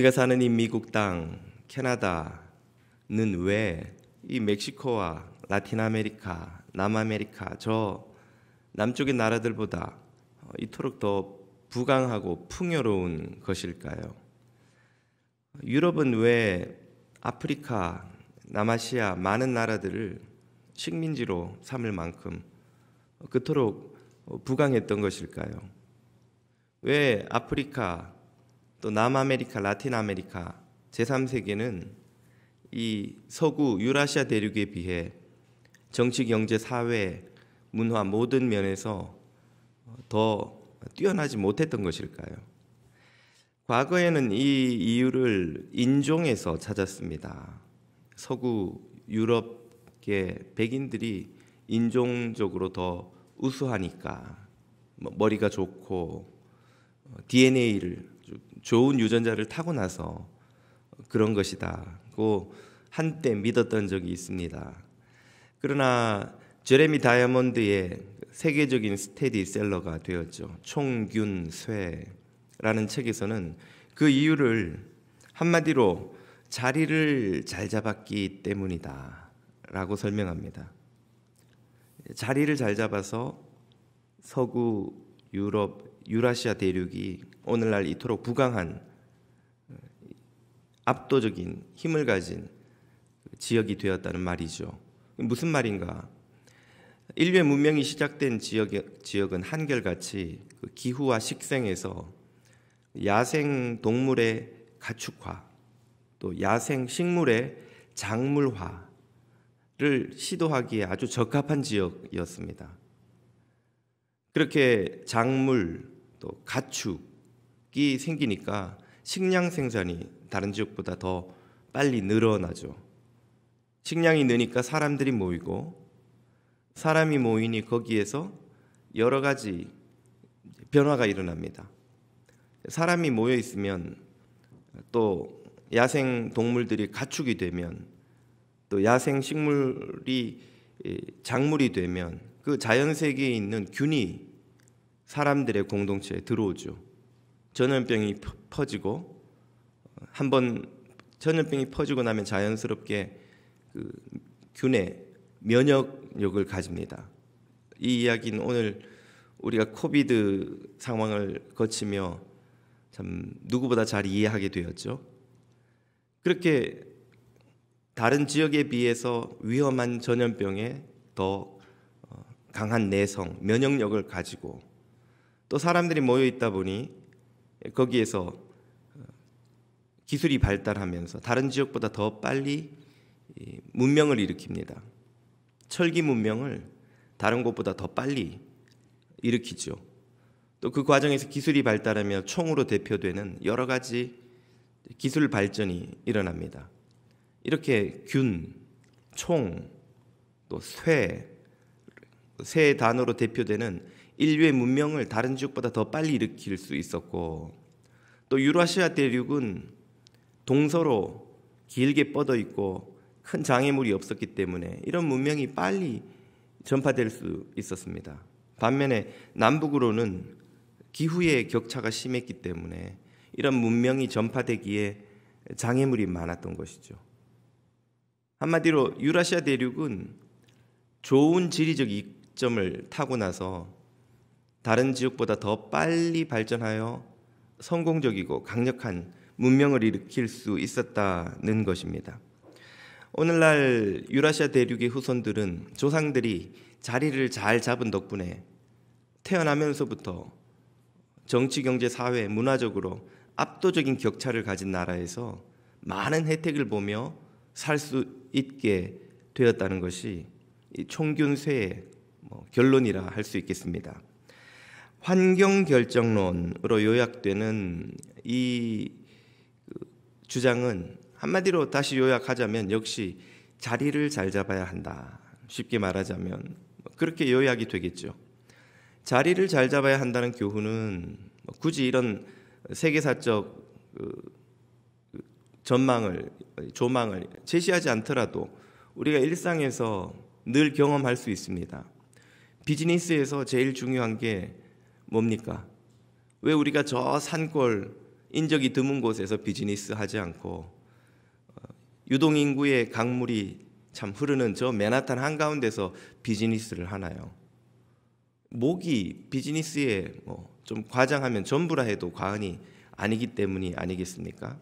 우리가 사는 이 미국 땅, 캐나다는 왜 이 멕시코와 라틴 아메리카, 남아메리카 저 남쪽의 나라들보다 이토록 더 부강하고 풍요로운 것일까요? 유럽은 왜 아프리카, 남아시아 많은 나라들을 식민지로 삼을 만큼 그토록 부강했던 것일까요? 왜 아프리카, 또 남아메리카, 라틴 아메리카, 제3세계는 이 서구 유라시아 대륙에 비해 정치, 경제, 사회, 문화 모든 면에서 더 뛰어나지 못했던 것일까요? 과거에는 이 이유를 인종에서 찾았습니다. 서구 유럽계 백인들이 인종적으로 더 우수하니까 뭐 머리가 좋고 DNA를 어, 좋은 유전자를 타고 나서 그런 것이다고 한때 믿었던 적이 있습니다. 그러나 제레미 다이아몬드의 세계적인 스테디셀러가 되었죠. 총균쇠라는 책에서는 그 이유를 한마디로 자리를 잘 잡았기 때문이다라고 설명합니다. 자리를 잘 잡아서 서구, 유럽, 유라시아 대륙이 오늘날 이토록 부강한 어, 압도적인 힘을 가진 지역이 되었다는 말이죠. 무슨 말인가? 인류의 문명이 시작된 지역, 지역은 한결같이 그 기후와 식생에서 야생 동물의 가축화, 또 야생 식물의 작물화를 시도하기에 아주 적합한 지역이었습니다. 그렇게 작물, 또 가축이 생기니까 식량 생산이 다른 지역보다 더 빨리 늘어나죠. 식량이 느니까 사람들이 모이고 사람이 모이니 거기에서 여러 가지 변화가 일어납니다. 사람이 모여 있으면 또 야생 동물들이 가축이 되면 또 야생 식물이 작물이 되면 그 자연 세계에 있는 균이 사람들의 공동체에 들어오죠. 전염병이 퍼지고 한 번 전염병이 퍼지고 나면 자연스럽게 그 균의 면역력을 가집니다. 이 이야기는 오늘 우리가 코비드 상황을 거치며 참 누구보다 잘 이해하게 되었죠. 그렇게 다른 지역에 비해서 위험한 전염병에 더 어, 강한 내성, 면역력을 가지고 또 사람들이 모여 있다 보니 거기에서 어, 기술이 발달하면서 다른 지역보다 더 빨리 문명을 일으킵니다. 철기 문명을 다른 곳보다 더 빨리 일으키죠. 또 그 과정에서 기술이 발달하며 총으로 대표되는 여러 가지 기술 발전이 일어납니다. 이렇게 균, 총, 또 쇠, 새 단어로 대표되는 인류의 문명을 다른 지역보다 더 빨리 일으킬 수 있었고 또 유라시아 대륙은 동서로 길게 뻗어 있고 큰 장애물이 없었기 때문에 이런 문명이 빨리 전파될 수 있었습니다. 반면에 남북으로는 기후의 격차가 심했기 때문에 이런 문명이 전파되기에 장애물이 많았던 것이죠. 한마디로 유라시아 대륙은 좋은 지리적 점을 타고 나서 다른 지역보다 더 빨리 발전하여 성공적이고 강력한 문명을 일으킬 수 있었다는 것입니다. 오늘날 유라시아 대륙의 후손들은 조상들이 자리를 잘 잡은 덕분에 태어나면서부터 정치, 경제, 사회, 문화적으로 압도적인 격차를 가진 나라에서 많은 혜택을 보며 살 수 있게 되었다는 것이 총균 세의 뭐 결론이라 할 수 있겠습니다. 환경 결정론으로 요약되는 이 그 주장은 한마디로 다시 요약하자면 역시 자리를 잘 잡아야 한다. 쉽게 말하자면 뭐 그렇게 요약이 되겠죠. 자리를 잘 잡아야 한다는 교훈은 뭐 굳이 이런 세계사적 그, 그 전망을 조망을 제시하지 않더라도 우리가 일상에서 늘 경험할 수 있습니다. 비즈니스에서 제일 중요한 게 뭡니까? 왜 우리가 저 산골 인적이 드문 곳에서 비즈니스 하지 않고 어, 유동인구의 강물이 참 흐르는 저 맨하탄 한가운데서 비즈니스를 하나요? 목이 비즈니스에 뭐좀 과장하면 전부라 해도 과언이 아니기 때문이 아니겠습니까?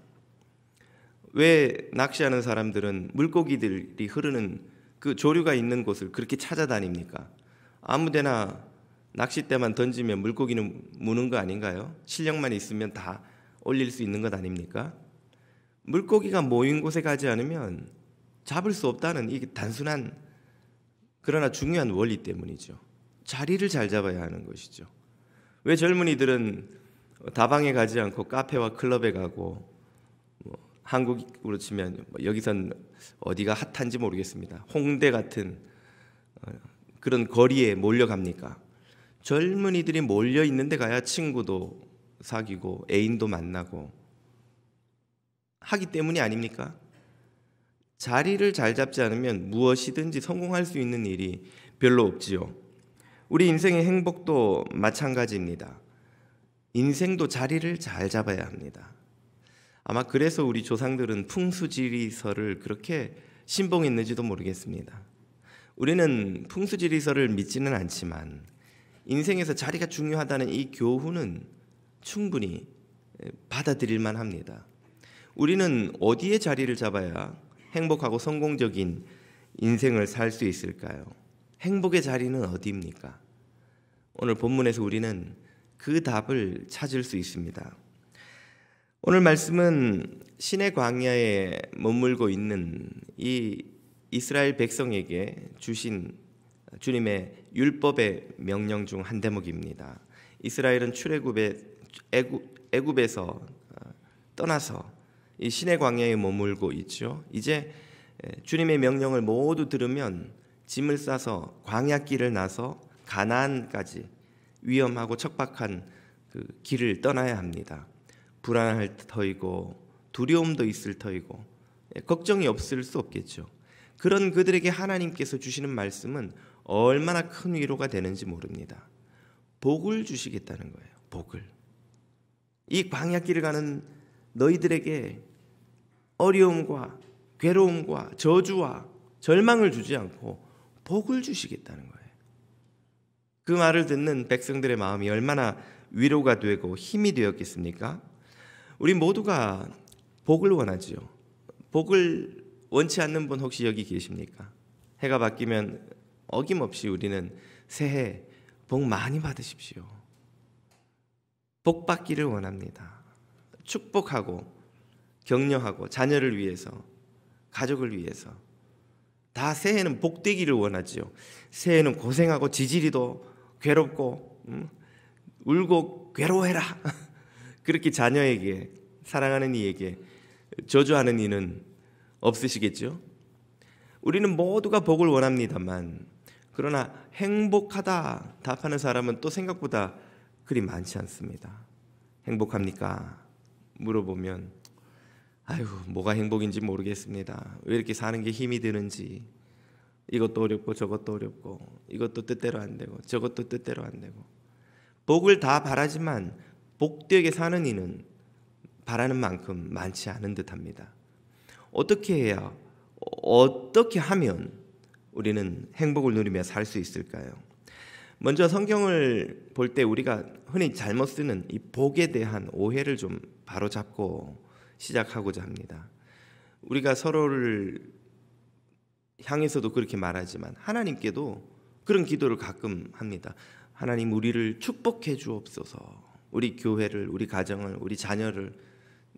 왜 낚시하는 사람들은 물고기들이 흐르는 그 조류가 있는 곳을 그렇게 찾아다닙니까? 아무데나 낚싯대만 던지면 물고기는 무는 거 아닌가요? 실력만 있으면 다 올릴 수 있는 것 아닙니까? 물고기가 모인 곳에 가지 않으면 잡을 수 없다는 이 단순한 그러나 중요한 원리 때문이죠. 자리를 잘 잡아야 하는 것이죠. 왜 젊은이들은 다방에 가지 않고 카페와 클럽에 가고 뭐 한국으로 치면 뭐 여기선 어디가 핫한지 모르겠습니다. 홍대 같은 어, 그런 거리에 몰려갑니까? 젊은이들이 몰려 있는 데 가야 친구도 사귀고 애인도 만나고 하기 때문이 아닙니까? 자리를 잘 잡지 않으면 무엇이든지 성공할 수 있는 일이 별로 없지요. 우리 인생의 행복도 마찬가지입니다. 인생도 자리를 잘 잡아야 합니다. 아마 그래서 우리 조상들은 풍수지리설을 그렇게 신봉했는지도 모르겠습니다. 우리는 풍수지리설을 믿지는 않지만 인생에서 자리가 중요하다는 이 교훈은 충분히 받아들일만 합니다. 우리는 어디에 자리를 잡아야 행복하고 성공적인 인생을 살 수 있을까요? 행복의 자리는 어디입니까? 오늘 본문에서 우리는 그 답을 찾을 수 있습니다. 오늘 말씀은 신의 광야에 머물고 있는 이 이스라엘 백성에게 주신 주님의 율법의 명령 중 한 대목입니다. 이스라엘은 출애굽에 애굽, 에서 어, 떠나서 이 신의 광야에 머물고 있죠. 이제 주님의 명령을 모두 들으면 짐을 싸서 광야길을 나서 가나안까지 위험하고 척박한 그 길을 떠나야 합니다. 불안할 터이고 두려움도 있을 터이고 걱정이 없을 수 없겠죠. 그런 그들에게 하나님께서 주시는 말씀은 얼마나 큰 위로가 되는지 모릅니다. 복을 주시겠다는 거예요. 복을. 이 광야길을 가는 너희들에게 어려움과 괴로움과 저주와 절망을 주지 않고 복을 주시겠다는 거예요. 그 말을 듣는 백성들의 마음이 얼마나 위로가 되고 힘이 되었겠습니까? 우리 모두가 복을 원하지요. 복을 원치 않는 분 혹시 여기 계십니까? 해가 바뀌면 어김없이 우리는 새해 복 많이 받으십시오. 복 받기를 원합니다. 축복하고 격려하고 자녀를 위해서 가족을 위해서 다 새해는 복되기를 원하지요. 새해는 고생하고 지지리도 괴롭고 음, 울고 괴로워해라. 그렇게 자녀에게 사랑하는 이에게 저주하는 이는 없으시겠죠? 우리는 모두가 복을 원합니다만 그러나 행복하다 답하는 사람은 또 생각보다 그리 많지 않습니다. 행복합니까? 물어보면 아유 뭐가 행복인지 모르겠습니다. 왜 이렇게 사는 게 힘이 드는지 이것도 어렵고 저것도 어렵고 이것도 뜻대로 안 되고 저것도 뜻대로 안 되고 복을 다 바라지만 복되게 사는 이는 바라는 만큼 많지 않은 듯합니다. 어떻게 해야 어떻게 하면 우리는 행복을 누리며 살 수 있을까요? 먼저 성경을 볼 때 우리가 흔히 잘못 쓰는 이 복에 대한 오해를 좀 바로 잡고 시작하고자 합니다. 우리가 서로를 향해서도 그렇게 말하지만 하나님께도 그런 기도를 가끔 합니다. 하나님 우리를 축복해 주옵소서. 우리 교회를, 우리 가정을, 우리 자녀를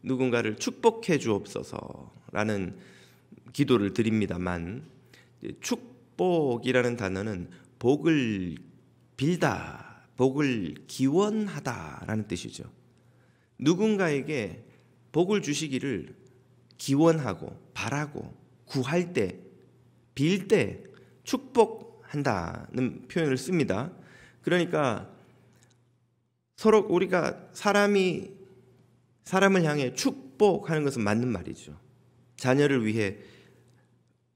누군가를 축복해 주옵소서. 라는 기도를 드립니다만 축복이라는 단어는 복을 빌다, 복을 기원하다라는 뜻이죠. 누군가에게 복을 주시기를 기원하고 바라고 구할 때, 빌 때 축복한다는 표현을 씁니다. 그러니까 서로 우리가 사람이 사람을 향해 축복하는 것은 맞는 말이죠. 자녀를 위해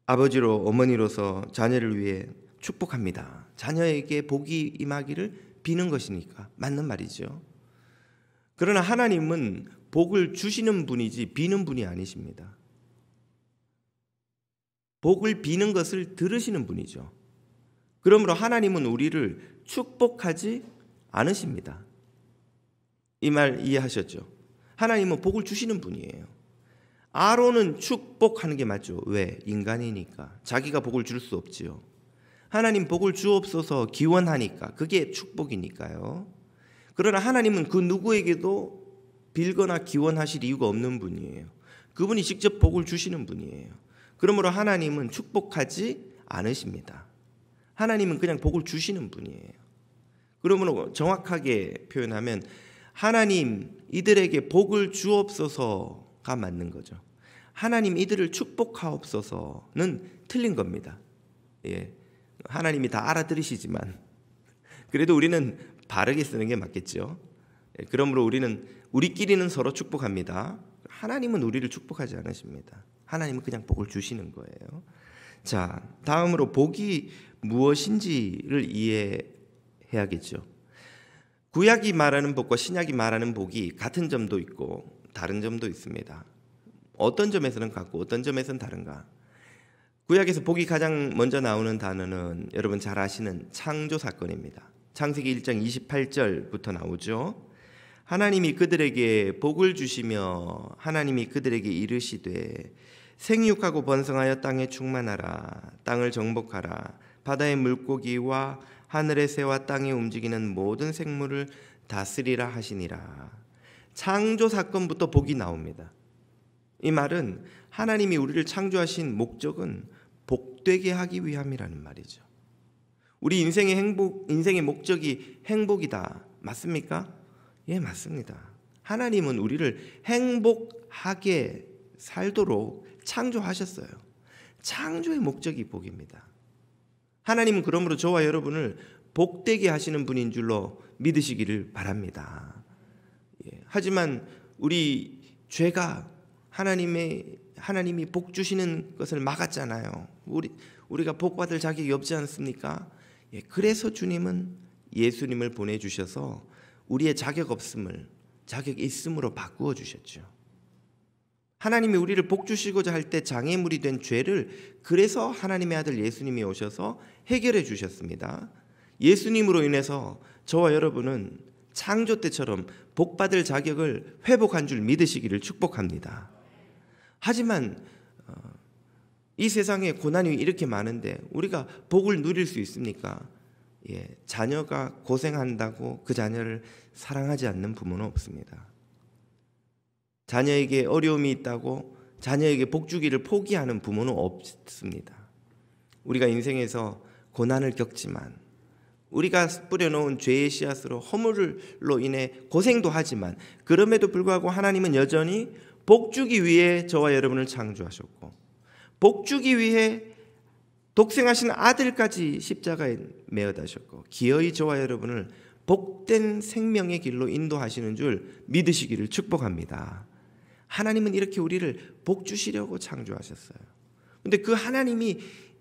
아버지로 어머니로서 자녀를 위해 축복합니다. 자녀에게 복이 임하기를 비는 것이니까 맞는 말이죠. 그러나 하나님은 복을 주시는 분이지 비는 분이 아니십니다. 복을 비는 것을 들으시는 분이죠. 그러므로 하나님은 우리를 축복하지 않으십니다. 이 말 이해하셨죠? 하나님은 복을 주시는 분이에요. 아론은 축복하는 게 맞죠. 왜? 인간이니까. 자기가 복을 줄 수 없지요. 하나님 복을 주옵소서 기원하니까. 그게 축복이니까요. 그러나 하나님은 그 누구에게도 빌거나 기원하실 이유가 없는 분이에요. 그분이 직접 복을 주시는 분이에요. 그러므로 하나님은 축복하지 않으십니다. 하나님은 그냥 복을 주시는 분이에요. 그러므로 정확하게 표현하면 하나님 이들에게 복을 주옵소서 가 맞는 거죠. 하나님 이들을 축복하옵소서는 틀린 겁니다. 예. 하나님이 다 알아들으시지만 그래도 우리는 바르게 쓰는 게 맞겠죠. 예. 그러므로 우리는 우리끼리는 서로 축복합니다. 하나님은 우리를 축복하지 않으십니다. 하나님은 그냥 복을 주시는 거예요. 자, 다음으로 복이 무엇인지를 이해해야겠죠. 구약이 말하는 복과 신약이 말하는 복이 같은 점도 있고 다른 점도 있습니다. 어떤 점에서는 같고 어떤 점에서는 다른가? 구약에서 복이 가장 먼저 나오는 단어는 여러분 잘 아시는 창조 사건입니다. 창세기 1장 28절부터 나오죠. 하나님이 그들에게 복을 주시며 하나님이 그들에게 이르시되 생육하고 번성하여 땅에 충만하라 땅을 정복하라 바다의 물고기와 하늘의 새와 땅에 움직이는 모든 생물을 다스리라 하시니라 창조 사건부터 복이 나옵니다. 이 말은 하나님이 우리를 창조하신 목적은 복되게 하기 위함이라는 말이죠. 우리 인생의 행복, 인생의 목적이 행복이다. 맞습니까? 예, 맞습니다. 하나님은 우리를 행복하게 살도록 창조하셨어요. 창조의 목적이 복입니다. 하나님은 그러므로 저와 여러분을 복되게 하시는 분인 줄로 믿으시기를 바랍니다. 하지만 우리 죄가 하나님의 하나님이 복 주시는 것을 막았잖아요. 우리 우리가 복 받을 자격이 없지 않습니까? 예, 그래서 주님은 예수님을 보내 주셔서 우리의 자격 없음을 자격 있음으로 바꾸어 주셨죠. 하나님이 우리를 복 주시고자 할 때 장애물이 된 죄를 그래서 하나님의 아들 예수님이 오셔서 해결해 주셨습니다. 예수님으로 인해서 저와 여러분은 창조 때처럼 복받을 자격을 회복한 줄 믿으시기를 축복합니다. 하지만 어, 이 세상에 고난이 이렇게 많은데 우리가 복을 누릴 수 있습니까? 예, 자녀가 고생한다고 그 자녀를 사랑하지 않는 부모는 없습니다. 자녀에게 어려움이 있다고 자녀에게 복주기를 포기하는 부모는 없습니다. 우리가 인생에서 고난을 겪지만 우리가 뿌려놓은 죄의 씨앗으로 허물로 인해 고생도 하지만 그럼에도 불구하고 하나님은 여전히 복주기 위해 저와 여러분을 창조하셨고 복주기 위해 독생하신 아들까지 십자가에 매어다셨고 기어이 저와 여러분을 복된 생명의 길로 인도하시는 줄 믿으시기를 축복합니다. 하나님은 이렇게 우리를 복 주시려고 창조하셨어요. 근데 그 하나님이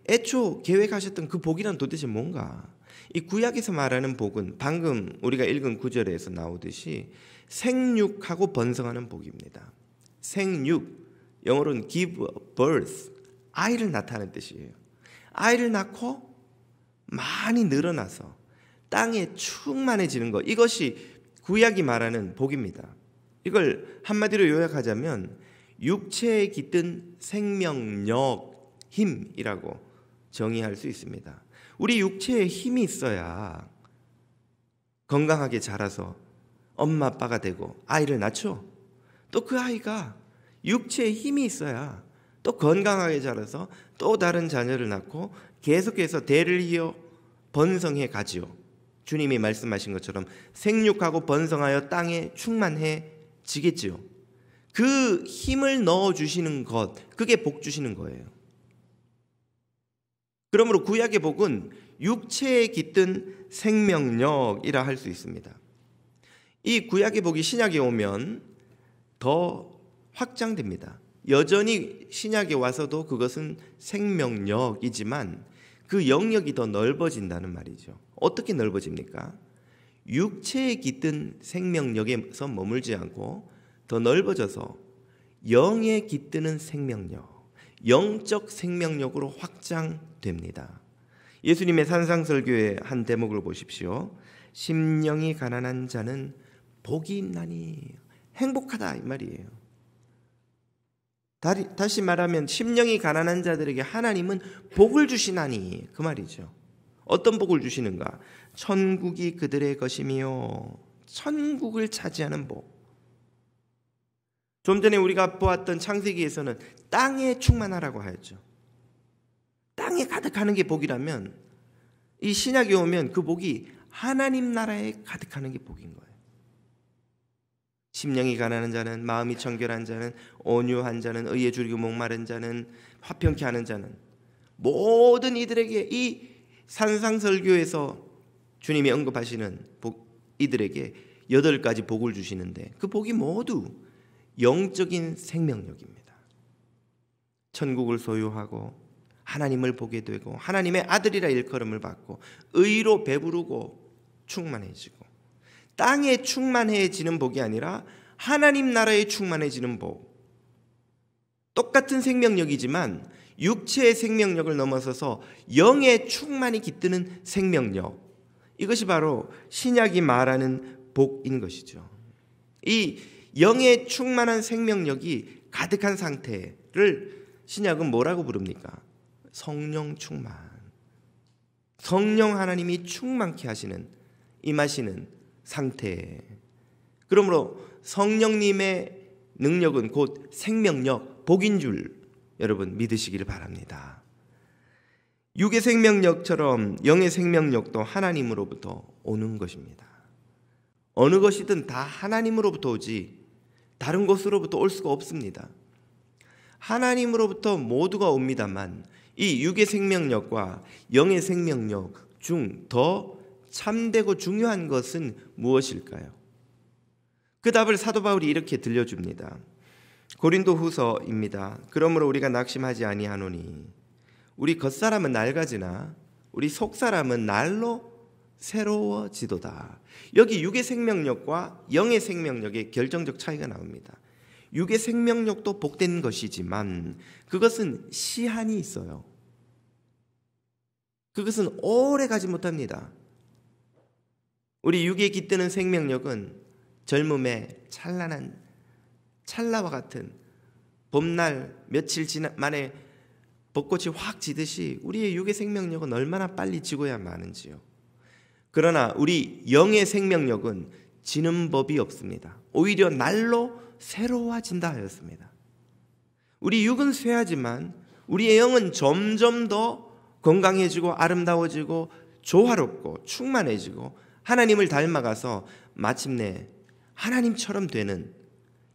애초 계획하셨던 그 복이란 도대체 뭔가? 이 구약에서 말하는 복은 방금 우리가 읽은 구절에서 나오듯이 생육하고 번성하는 복입니다. 생육 영어로는 give birth 아이를 낳다는 뜻이에요. 아이를 낳고 많이 늘어나서 땅에 충만해지는 것 이것이 구약이 말하는 복입니다. 이걸 한마디로 요약하자면 육체에 깃든 생명력 힘이라고 정의할 수 있습니다. 우리 육체에 힘이 있어야 건강하게 자라서 엄마 아빠가 되고 아이를 낳죠. 또 그 아이가 육체에 힘이 있어야 또 건강하게 자라서 또 다른 자녀를 낳고 계속해서 대를 이어 번성해 가지요. 주님이 말씀하신 것처럼 생육하고 번성하여 땅에 충만해지겠지요. 그 힘을 넣어 주시는 것, 그게 복 주시는 거예요. 그러므로 구약의 복은 육체에 깃든 생명력이라 할 수 있습니다. 이 구약의 복이 신약에 오면 더 확장됩니다. 여전히 신약에 와서도 그것은 생명력이지만 그 영역이 더 넓어진다는 말이죠. 어떻게 넓어집니까? 육체에 깃든 생명력에서 머물지 않고 더 넓어져서 영에 깃드는 생명력, 영적 생명력으로 확장 됩니다. 예수님의 산상설교의 한 대목을 보십시오. 심령이 가난한 자는 복이 있나니 행복하다 이 말이에요. 다시 말하면 심령이 가난한 자들에게 하나님은 복을 주시나니 그 말이죠. 어떤 복을 주시는가? 천국이 그들의 것이며 천국을 차지하는 복. 좀 전에 우리가 보았던 창세기에서는 땅에 충만하라고 하였죠. 땅에 가득하는 게 복이라면 이 신약에 오면 그 복이 하나님 나라에 가득하는 게 복인 거예요. 심령이 가난한 자는 마음이 청결한 자는 온유한 자는 의에 줄이고 목마른 자는 화평케 하는 자는 모든 이들에게 이 산상설교에서 주님이 언급하시는 복, 이들에게 여덟 가지 복을 주시는데 그 복이 모두 영적인 생명력입니다. 천국을 소유하고 하나님을 보게 되고 하나님의 아들이라 일컬음을 받고 의로 배부르고 충만해지고 땅에 충만해지는 복이 아니라 하나님 나라에 충만해지는 복. 똑같은 생명력이지만 육체의 생명력을 넘어서서 영의 충만이 깃드는 생명력. 이것이 바로 신약이 말하는 복인 것이죠. 이 영의 충만한 생명력이 가득한 상태를 신약은 뭐라고 부릅니까? 성령 충만. 성령 하나님이 충만케 하시는 임하시는 상태. 그러므로 성령님의 능력은 곧 생명력, 복인 줄 여러분 믿으시기를 바랍니다. 육의 생명력처럼 영의 생명력도 하나님으로부터 오는 것입니다. 어느 것이든 다 하나님으로부터 오지 다른 곳으로부터 올 수가 없습니다. 하나님으로부터 모두가 옵니다만 이 육의 생명력과 영의 생명력 중 더 참되고 중요한 것은 무엇일까요? 그 답을 사도 바울이 이렇게 들려줍니다. 고린도 후서입니다. 그러므로 우리가 낙심하지 아니하노니 우리 겉사람은 낡아지나 우리 속사람은 날로 새로워지도다. 여기 육의 생명력과 영의 생명력의 결정적 차이가 나옵니다. 육의 생명력도 복된 것이지만 그것은 시한이 있어요. 그것은 오래 가지 못합니다. 우리 육에 깃드는 생명력은 젊음의 찬란한 찰나와 같은 봄날 며칠 만에 벚꽃이 확 지듯이 우리의 육의 생명력은 얼마나 빨리 지고야 마는지요. 그러나 우리 영의 생명력은 지는 법이 없습니다. 오히려 날로 새로워진다 하였습니다. 우리 육은 쇠하지만 우리의 영은 점점 더 건강해지고 아름다워지고 조화롭고 충만해지고 하나님을 닮아가서 마침내 하나님처럼 되는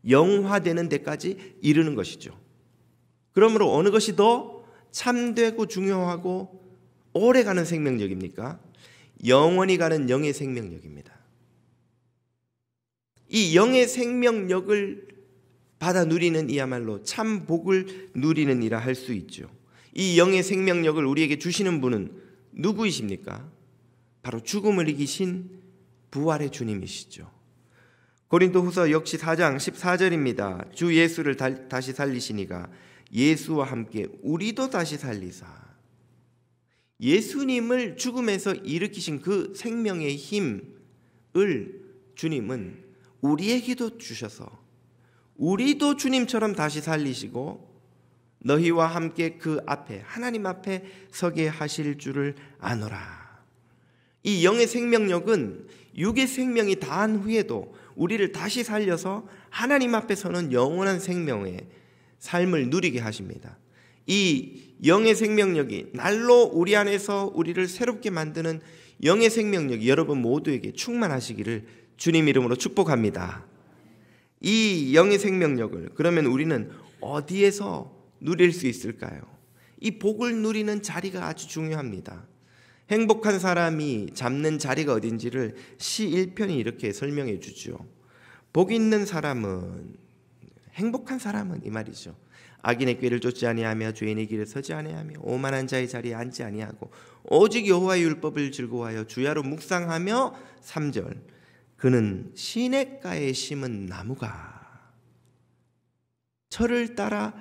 영화되는 데까지 이르는 것이죠. 그러므로 어느 것이 더 참되고 중요하고 오래 가는 생명력입니까? 영원히 가는 영의 생명력입니다. 이 영의 생명력을 받아 누리는 이야말로 참 복을 누리는 이라 할 수 있죠. 이 영의 생명력을 우리에게 주시는 분은 누구이십니까? 바로 죽음을 이기신 부활의 주님이시죠. 고린도후서 역시 4장 14절입니다. 주 예수를 다, 시 살리시니가 예수와 함께 우리도 다시 살리사. 예수님을 죽음에서 일으키신 그 생명의 힘을 주님은 우리에게도 주셔서 우리도 주님처럼 다시 살리시고 너희와 함께 그 앞에 하나님 앞에 서게 하실 줄을 아노라. 이 영의 생명력은 육의 생명이 다한 후에도 우리를 다시 살려서 하나님 앞에서는 영원한 생명의 삶을 누리게 하십니다. 이 영의 생명력이 날로 우리 안에서 우리를 새롭게 만드는 영의 생명력이 여러분 모두에게 충만하시기를 주님 이름으로 축복합니다. 이 영의 생명력을 그러면 우리는 어디에서 누릴 수 있을까요? 이 복을 누리는 자리가 아주 중요합니다. 행복한 사람이 잡는 자리가 어딘지를 시 1편이 이렇게 설명해 주죠. 복 있는 사람은 행복한 사람은 이 말이죠. 악인의 꾀를 쫓지 아니하며 죄인의 길에 서지 아니하며 오만한 자의 자리에 앉지 아니하고 오직 여호와의 율법을 즐거워하여 주야로 묵상하며 3절 그는 시냇가에 심은 나무가 철을 따라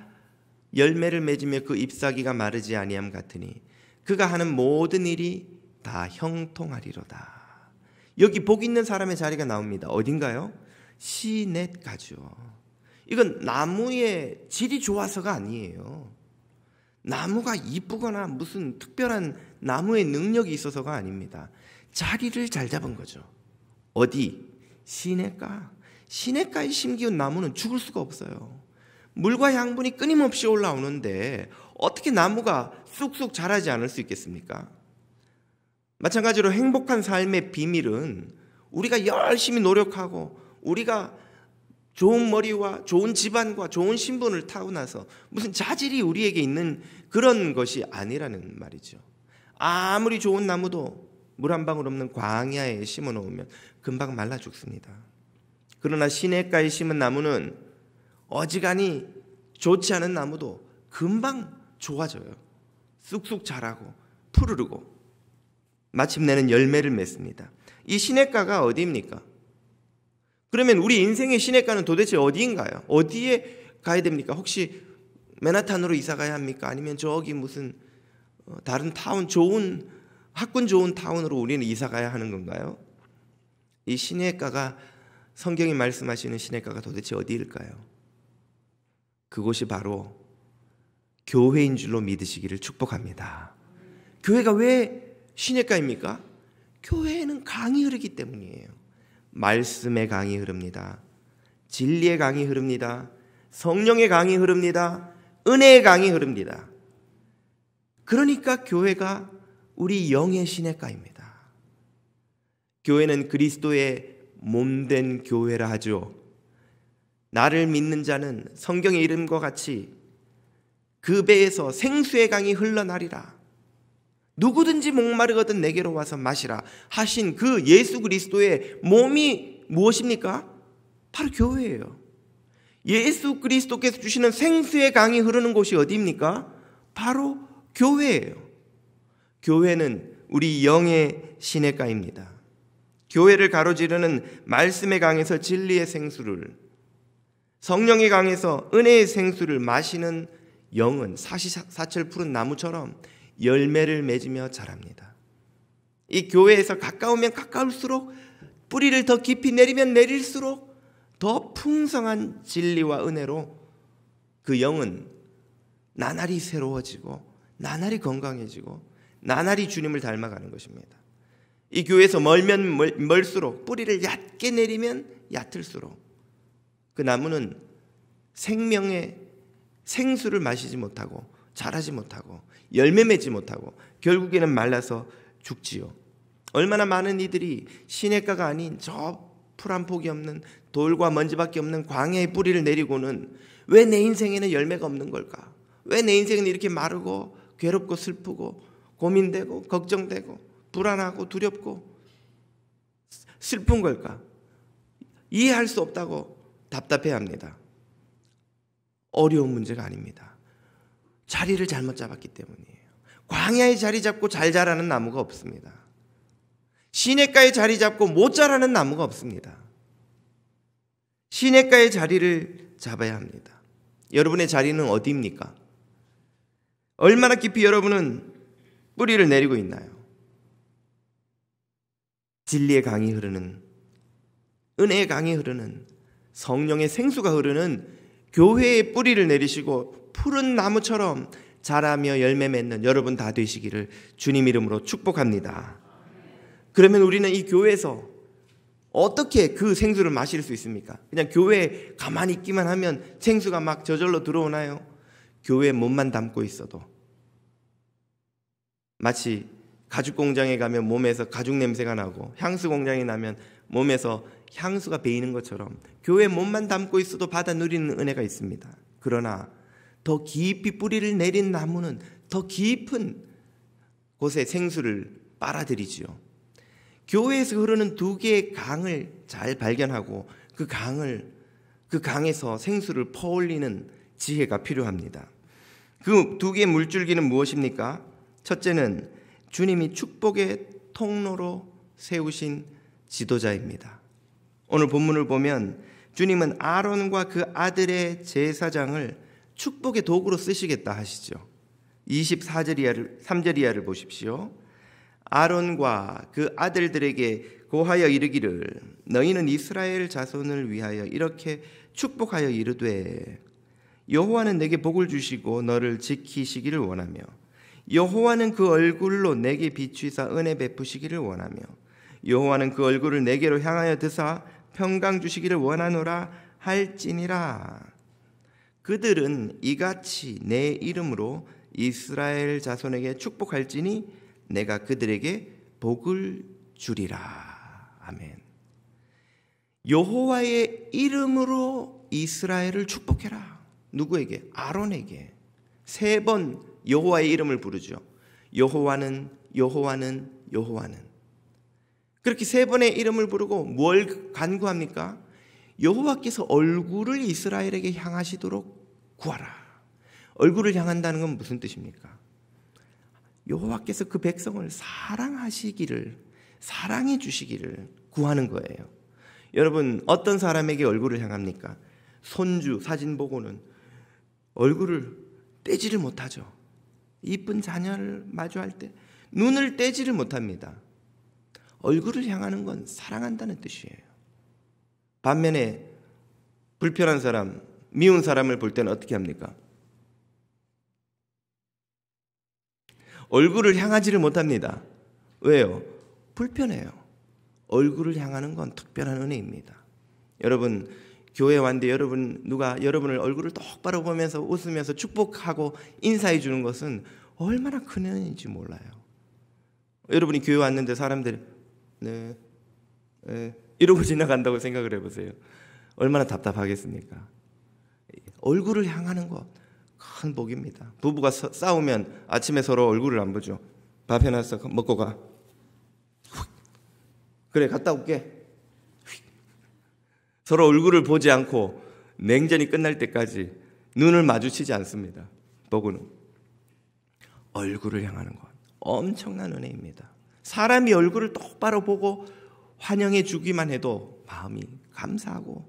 열매를 맺으며 그 잎사귀가 마르지 아니함 같으니 그가 하는 모든 일이 다 형통하리로다. 여기 복 있는 사람의 자리가 나옵니다. 어딘가요? 시냇가죠. 이건 나무의 질이 좋아서가 아니에요. 나무가 이쁘거나 무슨 특별한 나무의 능력이 있어서가 아닙니다. 자리를 잘 잡은 거죠. 어디? 시냇가. 시냇가에 심기운 나무는 죽을 수가 없어요. 물과 양분이 끊임없이 올라오는데 어떻게 나무가 쑥쑥 자라지 않을 수 있겠습니까? 마찬가지로 행복한 삶의 비밀은 우리가 열심히 노력하고 우리가 좋은 머리와 좋은 집안과 좋은 신분을 타고나서 무슨 자질이 우리에게 있는 그런 것이 아니라는 말이죠. 아무리 좋은 나무도 물한 방울 없는 광야에 심어 놓으면 금방 말라 죽습니다. 그러나 시냇가에 심은 나무는 어지간히 좋지 않은 나무도 금방 좋아져요. 쑥쑥 자라고 푸르르고 마침내는 열매를 맺습니다. 이 시냇가가 어디입니까? 그러면 우리 인생의 시냇가는 도대체 어디인가요? 어디에 가야 됩니까? 혹시 맨하탄으로 이사 가야 합니까? 아니면 저기 무슨 어, 다른 타운 좋은 학군 좋은 타운으로 우리는 이사 가야 하는 건가요? 이 시내가가 성경이 말씀하시는 시내가가 도대체 어디일까요? 그곳이 바로 교회인 줄로 믿으시기를 축복합니다. 교회가 왜 시내가입니까? 교회에는 강이 흐르기 때문이에요. 말씀의 강이 흐릅니다. 진리의 강이 흐릅니다. 성령의 강이 흐릅니다. 은혜의 강이 흐릅니다. 그러니까 교회가 우리 영의 시냇가입니다 교회는 그리스도의 몸된 교회라 하죠. 나를 믿는 자는 성경의 이름과 같이 그 배에서 생수의 강이 흘러나리라. 누구든지 목마르거든 내게로 와서 마시라 하신 그 예수 그리스도의 몸이 무엇입니까? 바로 교회예요. 예수 그리스도께서 주시는 생수의 강이 흐르는 곳이 어디입니까? 바로 교회예요. 교회는 우리 영의 시내가입니다. 교회를 가로지르는 말씀의 강에서 진리의 생수를, 성령의 강에서 은혜의 생수를 마시는 영은 사시사철 푸른 나무처럼 열매를 맺으며 자랍니다. 이 교회에서 가까우면 가까울수록 뿌리를 더 깊이 내리면 내릴수록 더 풍성한 진리와 은혜로 그 영은 나날이 새로워지고 나날이 건강해지고 나날이 주님을 닮아가는 것입니다. 이 교회에서 멀면 멀, 멀수록 뿌리를 얕게 내리면 얕을수록 그 나무는 생명의 생수를 마시지 못하고 자라지 못하고 열매 맺지 못하고 결국에는 말라서 죽지요. 얼마나 많은 이들이 시냇가가 아닌 저 풀 한 폭이 없는 돌과 먼지밖에 없는 광야의 뿌리를 내리고는 왜 내 인생에는 열매가 없는 걸까? 왜 내 인생은 이렇게 마르고 괴롭고 슬프고 고민되고 걱정되고 불안하고 두렵고 슬픈 걸까? 이해할 수 없다고 답답해 합니다. 어려운 문제가 아닙니다. 자리를 잘못 잡았기 때문이에요. 광야에 자리 잡고 잘 자라는 나무가 없습니다. 시냇가에 자리 잡고 못 자라는 나무가 없습니다. 시냇가에 자리를 잡아야 합니다. 여러분의 자리는 어디입니까? 얼마나 깊이 여러분은 뿌리를 내리고 있나요? 진리의 강이 흐르는 은혜의 강이 흐르는 성령의 생수가 흐르는 교회의 뿌리를 내리시고 푸른 나무처럼 자라며 열매 맺는 여러분 다 되시기를 주님 이름으로 축복합니다. 그러면 우리는 이 교회에서 어떻게 그 생수를 마실 수 있습니까? 그냥 교회에 가만히 있기만 하면 생수가 막 저절로 들어오나요? 교회 몸만 담고 있어도 마치 가죽 공장에 가면 몸에서 가죽 냄새가 나고 향수 공장에 나면 몸에서 향수가 배이는 것처럼 교회 몸만 담고 있어도 받아 누리는 은혜가 있습니다. 그러나 더 깊이 뿌리를 내린 나무는 더 깊은 곳에 생수를 빨아들이지요. 교회에서 흐르는 두 개의 강을 잘 발견하고 그 강을 그 강에서 생수를 퍼올리는 지혜가 필요합니다. 그 두 개의 물줄기는 무엇입니까? 첫째는 주님이 축복의 통로로 세우신 지도자입니다. 오늘 본문을 보면 주님은 아론과 그 아들의 제사장을 축복의 도구로 쓰시겠다 하시죠. 24절 이하를 3절 이하를 보십시오. 아론과 그 아들들에게 고하여 이르기를 너희는 이스라엘 자손을 위하여 이렇게 축복하여 이르되 여호와는 내게 복을 주시고 너를 지키시기를 원하며 여호와는 그 얼굴로 내게 비추사 은혜 베푸시기를 원하며 여호와는 그 얼굴을 내게로 향하여 드사 평강 주시기를 원하노라 할지니라 그들은 이같이 내 이름으로 이스라엘 자손에게 축복할지니 내가 그들에게 복을 주리라 아멘 여호와의 이름으로 이스라엘을 축복해라 누구에게 아론에게 세번 여호와의 이름을 부르죠. 여호와는 여호와는 여호와는 그렇게 세 번의 이름을 부르고 뭘 간구합니까? 여호와께서 얼굴을 이스라엘에게 향하시도록 구하라. 얼굴을 향한다는 건 무슨 뜻입니까? 여호와께서 그 백성을 사랑하시기를 사랑해 주시기를 구하는 거예요. 여러분 어떤 사람에게 얼굴을 향합니까? 손주 사진 보고는 얼굴을 떼지를 못하죠. 이쁜 자녀를 마주할 때 눈을 떼지를 못합니다. 얼굴을 향하는 건 사랑한다는 뜻이에요. 반면에 불편한 사람, 미운 사람을 볼 때는 어떻게 합니까? 얼굴을 향하지를 못합니다. 왜요? 불편해요. 얼굴을 향하는 건 특별한 은혜입니다. 여러분, 교회 왔는데 여러분 누가 여러분을 얼굴을 똑바로 보면서 웃으면서 축복하고 인사해 주는 것은 얼마나 큰 은인지 몰라요. 여러분이 교회 왔는데 사람들이 네, 네 이러고 지나간다고 생각을 해보세요. 얼마나 답답하겠습니까? 얼굴을 향하는 것 큰 복입니다. 부부가 서, 싸우면 아침에 서로 얼굴을 안 보죠. 밥 해놨어 먹고 가. 그래 갔다 올게. 서로 얼굴을 보지 않고 냉전이 끝날 때까지 눈을 마주치지 않습니다. 보고는 얼굴을 향하는 것 엄청난 은혜입니다. 사람이 얼굴을 똑바로 보고 환영해 주기만 해도 마음이 감사하고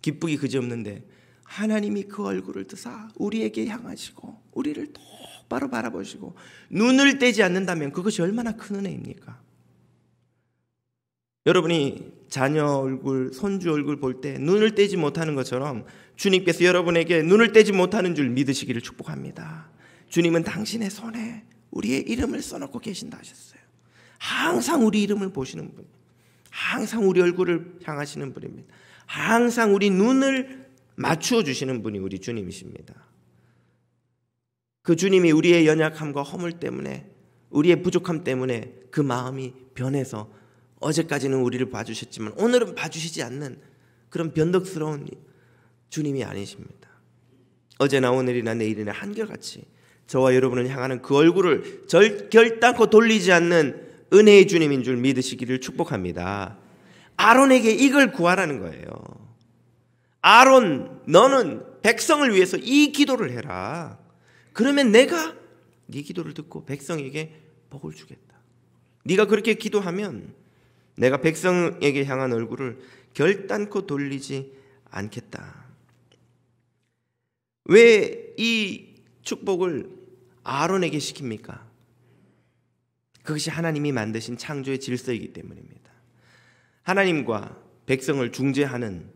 기쁘기 그지없는데 하나님이 그 얼굴을 뜨사 우리에게 향하시고 우리를 똑바로 바라보시고 눈을 떼지 않는다면 그것이 얼마나 큰 은혜입니까? 여러분이 자녀 얼굴, 손주 얼굴 볼 때 눈을 떼지 못하는 것처럼 주님께서 여러분에게 눈을 떼지 못하는 줄 믿으시기를 축복합니다. 주님은 당신의 손에 우리의 이름을 써놓고 계신다 하셨어요. 항상 우리 이름을 보시는 분, 항상 우리 얼굴을 향하시는 분입니다. 항상 우리 눈을 맞추어 주시는 분이 우리 주님이십니다. 그 주님이 우리의 연약함과 허물 때문에, 우리의 부족함 때문에 그 마음이 변해서 어제까지는 우리를 봐주셨지만 오늘은 봐주시지 않는 그런 변덕스러운 주님이 아니십니다. 어제나 오늘이나 내일이나 한결같이 저와 여러분을 향하는 그 얼굴을 절, 결단코 돌리지 않는 은혜의 주님인 줄 믿으시기를 축복합니다. 아론에게 이걸 구하라는 거예요. 아론, 너는 백성을 위해서 이 기도를 해라. 그러면 내가 네 기도를 듣고 백성에게 복을 주겠다. 네가 그렇게 기도하면 내가 백성에게 향한 얼굴을 결단코 돌리지 않겠다. 왜 이 축복을 아론에게 시킵니까? 그것이 하나님이 만드신 창조의 질서이기 때문입니다. 하나님과 백성을 중재하는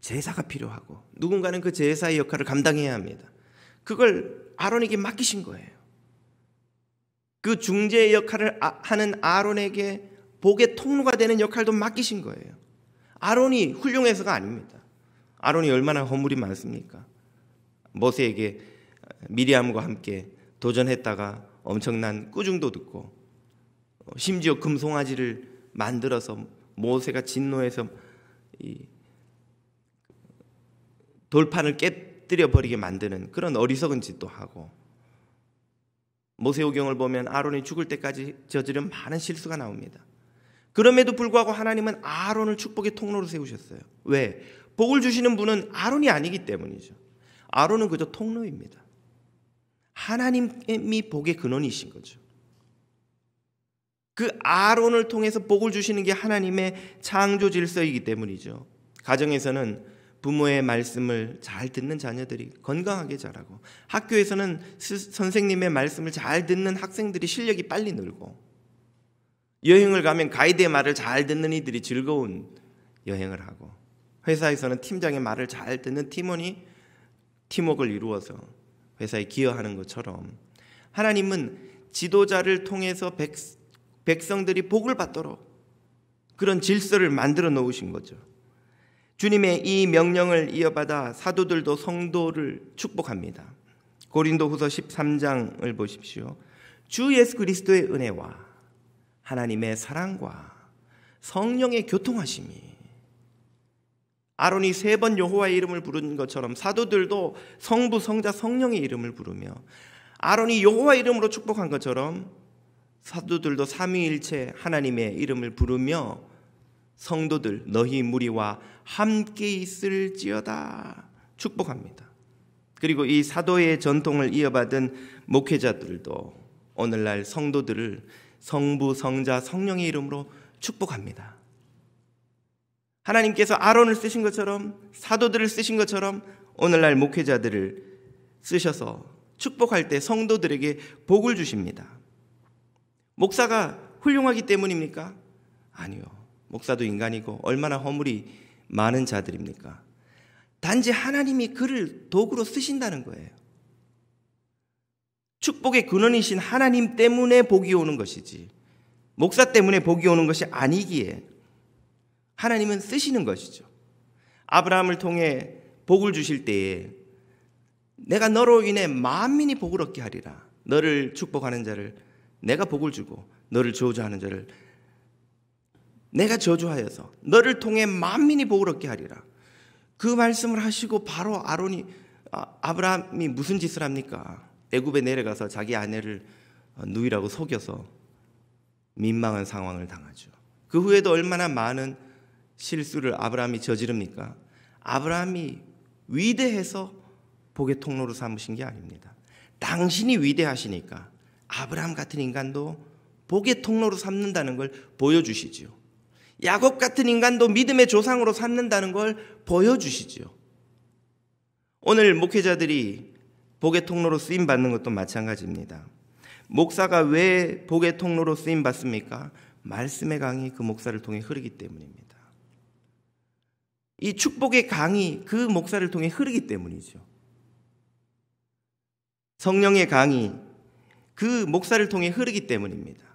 제사가 필요하고 누군가는 그 제사의 역할을 감당해야 합니다. 그걸 아론에게 맡기신 거예요. 그 중재의 역할을 아, 하는 아론에게 복의 통로가 되는 역할도 맡기신 거예요. 아론이 훌륭해서가 아닙니다. 아론이 얼마나 허물이 많습니까? 모세에게 미리암과 함께 도전했다가 엄청난 꾸중도 듣고 심지어 금송아지를 만들어서 모세가 진노해서 돌판을 깨뜨려 버리게 만드는 그런 어리석은 짓도 하고 모세오경을 보면 아론이 죽을 때까지 저지른 많은 실수가 나옵니다. 그럼에도 불구하고 하나님은 아론을 축복의 통로로 세우셨어요. 왜? 복을 주시는 분은 아론이 아니기 때문이죠. 아론은 그저 통로입니다. 하나님이 복의 근원이신 거죠. 그 아론을 통해서 복을 주시는 게 하나님의 창조 질서이기 때문이죠. 가정에서는 부모의 말씀을 잘 듣는 자녀들이 건강하게 자라고 학교에서는 선생님의 말씀을 잘 듣는 학생들이 실력이 빨리 늘고 여행을 가면 가이드의 말을 잘 듣는 이들이 즐거운 여행을 하고 회사에서는 팀장의 말을 잘 듣는 팀원이 팀웍을 이루어서 회사에 기여하는 것처럼 하나님은 지도자를 통해서 백, 성들이 복을 받도록 그런 질서를 만들어 놓으신 거죠. 주님의 이 명령을 이어받아 사도들도 성도를 축복합니다. 고린도후서 13장을 보십시오. 주 예수 그리스도의 은혜와 하나님의 사랑과 성령의 교통하심이 아론이 세 번 여호와의 이름을 부른 것처럼 사도들도 성부, 성자, 성령의 이름을 부르며 아론이 여호와 이름으로 축복한 것처럼 사도들도 삼위일체 하나님의 이름을 부르며 성도들 너희 무리와 함께 있을지어다 축복합니다. 그리고 이 사도의 전통을 이어받은 목회자들도 오늘날 성도들을 성부, 성자, 성령의 이름으로 축복합니다. 하나님께서 아론을 쓰신 것처럼 사도들을 쓰신 것처럼 오늘날 목회자들을 쓰셔서 축복할 때 성도들에게 복을 주십니다. 목사가 훌륭하기 때문입니까? 아니요. 목사도 인간이고 얼마나 허물이 많은 자들입니까? 단지 하나님이 그를 도구로 쓰신다는 거예요. 축복의 근원이신 하나님 때문에 복이 오는 것이지 목사 때문에 복이 오는 것이 아니기에 하나님은 쓰시는 것이죠. 아브라함을 통해 복을 주실 때에 내가 너로 인해 만민이 복을 얻게 하리라. 너를 축복하는 자를 내가 복을 주고 너를 저주하는 자를 내가 저주하여서 너를 통해 만민이 복을 얻게 하리라. 그 말씀을 하시고 바로 아론이 아, 아브라함이 무슨 짓을 합니까? 애굽에 내려가서 자기 아내를 어, 누이라고 속여서 민망한 상황을 당하죠. 그 후에도 얼마나 많은 실수를 아브라함이 저지릅니까? 아브라함이 위대해서 복의 통로로 삼으신 게 아닙니다. 당신이 위대하시니까 아브라함 같은 인간도 복의 통로로 삼는다는 걸 보여주시지요. 야곱 같은 인간도 믿음의 조상으로 삼는다는 걸 보여주시지요. 오늘 목회자들이 복의 통로로 쓰임 받는 것도 마찬가지입니다. 목사가 왜 복의 통로로 쓰임 받습니까? 말씀의 강이 그 목사를 통해 흐르기 때문입니다. 이 축복의 강이 그 목사를 통해 흐르기 때문이죠. 성령의 강이 그 목사를 통해 흐르기 때문입니다.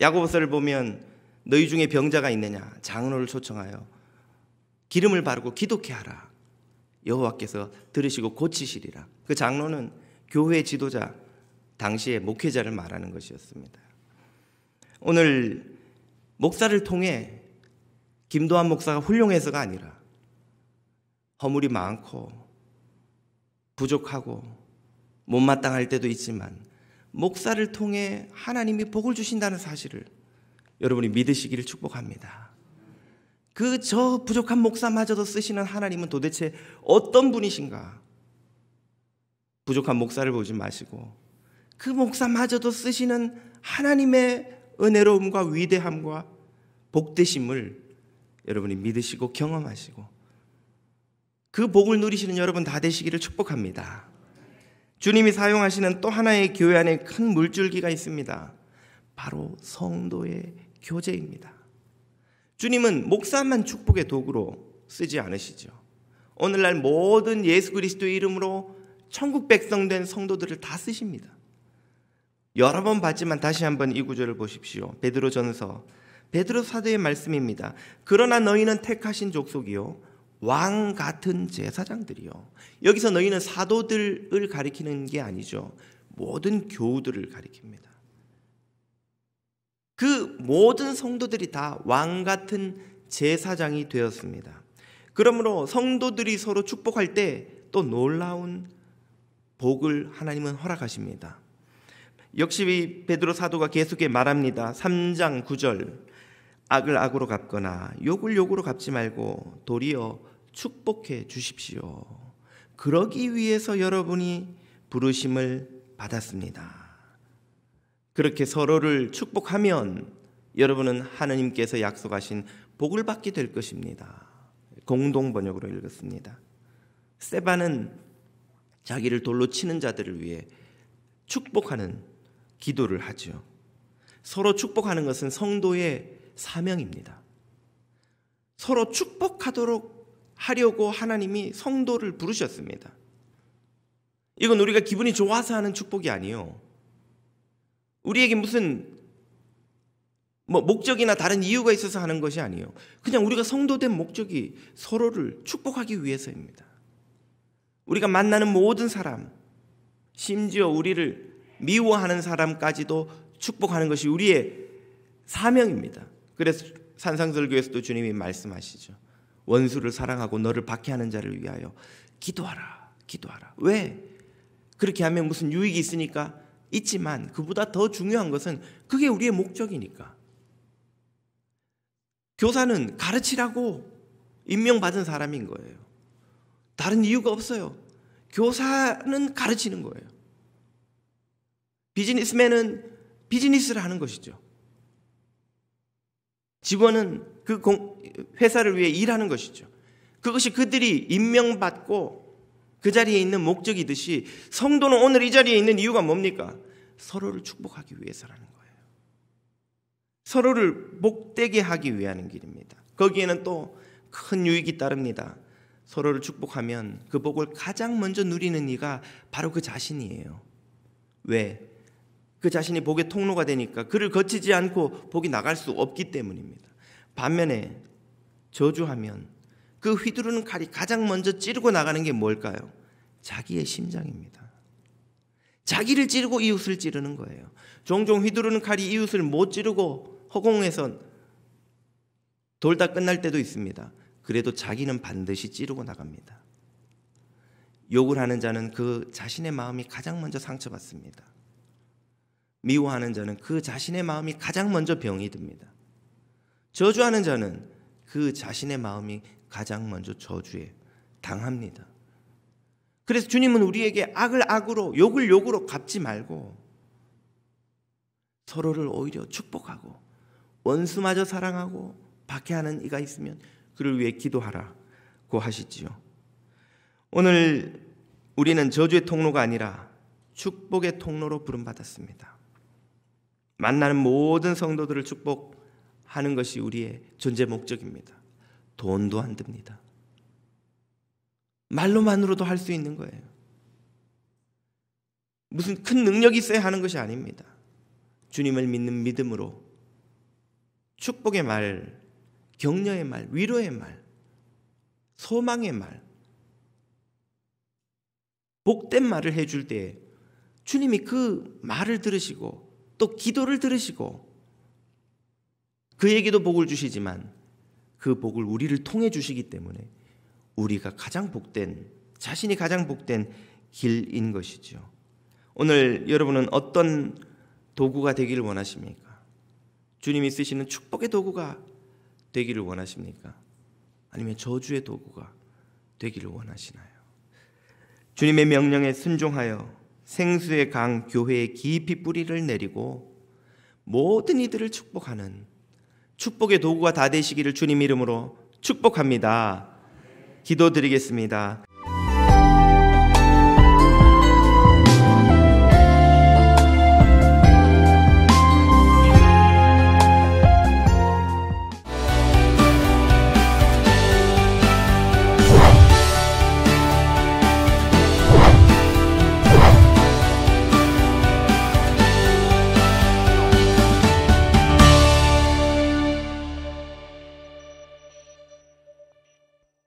야고보서를 보면 너희 중에 병자가 있느냐 장로를 초청하여 기름을 바르고 기독케 하라. 여호와께서 들으시고 고치시리라. 그 장로는 교회 지도자 당시의 목회자를 말하는 것이었습니다. 오늘 목사를 통해 김도환 목사가 훌륭해서가 아니라 허물이 많고 부족하고 못마땅할 때도 있지만 목사를 통해 하나님이 복을 주신다는 사실을 여러분이 믿으시기를 축복합니다. 그저 부족한 목사마저도 쓰시는 하나님은 도대체 어떤 분이신가? 부족한 목사를 보지 마시고 그 목사마저도 쓰시는 하나님의 은혜로움과 위대함과 복되심을 여러분이 믿으시고 경험하시고 그 복을 누리시는 여러분 다 되시기를 축복합니다. 주님이 사용하시는 또 하나의 교회 안에 큰 물줄기가 있습니다. 바로 성도의 교제입니다. 주님은 목사만 축복의 도구로 쓰지 않으시죠. 오늘날 모든 예수 그리스도 이름으로 천국 백성 된 성도들을 다 쓰십니다. 여러 번 봤지만 다시 한번 이 구절을 보십시오. 베드로전서 베드로 사도의 말씀입니다. 그러나 너희는 택하신 족속이요 왕 같은 제사장들이요. 여기서 너희는 사도들을 가리키는 게 아니죠. 모든 교우들을 가리킵니다. 그 모든 성도들이 다 왕 같은 제사장이 되었습니다. 그러므로 성도들이 서로 축복할 때 또 놀라운 복을 하나님은 허락하십니다. 역시 베드로 사도가 계속해 말합니다. 3장 9절. 악을 악으로 갚거나 욕을 욕으로 갚지 말고 도리어 축복해 주십시오. 그러기 위해서 여러분이 부르심을 받았습니다. 그렇게 서로를 축복하면 여러분은 하느님께서 약속하신 복을 받게 될 것입니다. 공동 번역으로 읽었습니다. 세바는 자기를 돌로 치는 자들을 위해 축복하는 기도를 하죠. 서로 축복하는 것은 성도의 사명입니다. 서로 축복하도록 하려고 하나님이 성도를 부르셨습니다. 이건 우리가 기분이 좋아서 하는 축복이 아니요. 우리에게 무슨 뭐 목적이나 다른 이유가 있어서 하는 것이 아니에요. 그냥 우리가 성도된 목적이 서로를 축복하기 위해서입니다. 우리가 만나는 모든 사람, 심지어 우리를 미워하는 사람까지도 축복하는 것이 우리의 사명입니다. 그래서 산상설교에서도 주님이 말씀하시죠. 원수를 사랑하고 너를 박해하는 자를 위하여 기도하라, 기도하라. 왜? 그렇게 하면 무슨 유익이 있으니까 있지만 그보다 더 중요한 것은 그게 우리의 목적이니까. 교사는 가르치라고 임명받은 사람인 거예요. 다른 이유가 없어요. 교사는 가르치는 거예요. 비즈니스맨은 비즈니스를 하는 것이죠. 직원은 그 공, 회사를 위해 일하는 것이죠. 그것이 그들이 임명받고 그 자리에 있는 목적이듯이 성도는 오늘 이 자리에 있는 이유가 뭡니까? 서로를 축복하기 위해서라는 거예요. 서로를 복되게 하기 위한 길입니다. 거기에는 또 큰 유익이 따릅니다. 서로를 축복하면 그 복을 가장 먼저 누리는 이가 바로 그 자신이에요. 왜? 그 자신이 복의 통로가 되니까 그를 거치지 않고 복이 나갈 수 없기 때문입니다. 반면에 저주하면 그 휘두르는 칼이 가장 먼저 찌르고 나가는 게 뭘까요? 자기의 심장입니다. 자기를 찌르고 이웃을 찌르는 거예요. 종종 휘두르는 칼이 이웃을 못 찌르고 허공에선 돌다 끝날 때도 있습니다. 그래도 자기는 반드시 찌르고 나갑니다. 욕을 하는 자는 그 자신의 마음이 가장 먼저 상처받습니다. 미워하는 자는 그 자신의 마음이 가장 먼저 병이 듭니다. 저주하는 자는 그 자신의 마음이 가장 먼저 저주에 당합니다. 그래서 주님은 우리에게 악을 악으로, 욕을 욕으로 갚지 말고 서로를 오히려 축복하고 원수마저 사랑하고 박해하는 이가 있으면 그를 위해 기도하라고 하시지요. 오늘 우리는 저주의 통로가 아니라 축복의 통로로 부름받았습니다. 만나는 모든 성도들을 축복하는 것이 우리의 존재 목적입니다. 돈도 안 듭니다. 말로만으로도 할 수 있는 거예요. 무슨 큰 능력이 있어야 하는 것이 아닙니다. 주님을 믿는 믿음으로 축복의 말, 격려의 말, 위로의 말, 소망의 말, 복된 말을 해줄 때 주님이 그 말을 들으시고 또 기도를 들으시고 그에게도 복을 주시지만 그 복을 우리를 통해 주시기 때문에 우리가 가장 복된 자신이 가장 복된 길인 것이지요. 오늘 여러분은 어떤 도구가 되기를 원하십니까? 주님이 쓰시는 축복의 도구가 되기를 원하십니까? 아니면 저주의 도구가 되기를 원하시나요? 주님의 명령에 순종하여 생수의 강 교회에 깊이 뿌리를 내리고 모든 이들을 축복하는 축복의 도구가 다 되시기를 주님 이름으로 축복합니다. 기도드리겠습니다.